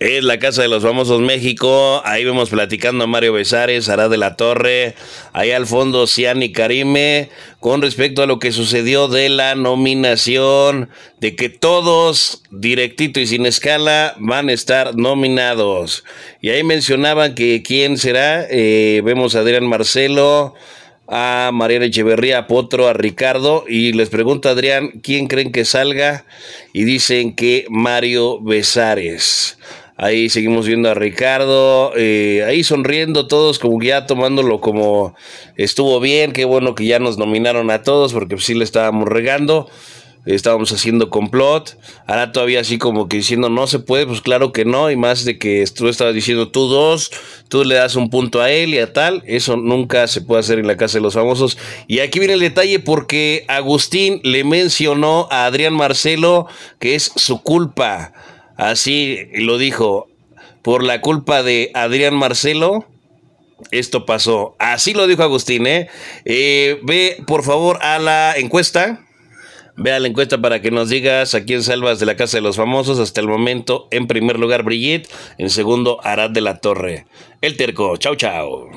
Es la Casa de los Famosos México. Ahí vemos platicando a Mario Besares, Ara de la Torre, ahí al fondo Ciani Karime, con respecto a lo que sucedió de la nominación, de que todos, directito y sin escala, van a estar nominados. Y ahí mencionaban que quién será. Eh, vemos a Adrián Marcelo, a Mariana Echeverría, a Potro, a Ricardo, y les a Adrián quién creen que salga, y dicen que Mario Besares. Ahí seguimos viendo a Ricardo, eh, ahí sonriendo todos, como ya tomándolo como estuvo bien, qué bueno que ya nos nominaron a todos, porque sí le estábamos regando, estábamos haciendo complot, ahora todavía así como que diciendo no se puede, pues claro que no, y más de que tú estabas diciendo tú dos, tú le das un punto a él y a tal, eso nunca se puede hacer en la casa de los famosos. Y aquí viene el detalle porque Agustín le mencionó a Adrián Marcelo que es su culpa. Así lo dijo, por la culpa de Adrián Marcelo, esto pasó. Así lo dijo Agustín, ¿eh? ¿eh? Ve, por favor, a la encuesta. Ve a la encuesta para que nos digas a quién salvas de la Casa de los Famosos. Hasta el momento, en primer lugar, Brigitte. En segundo, Arad de la Torre. El Terco. Chau, chau.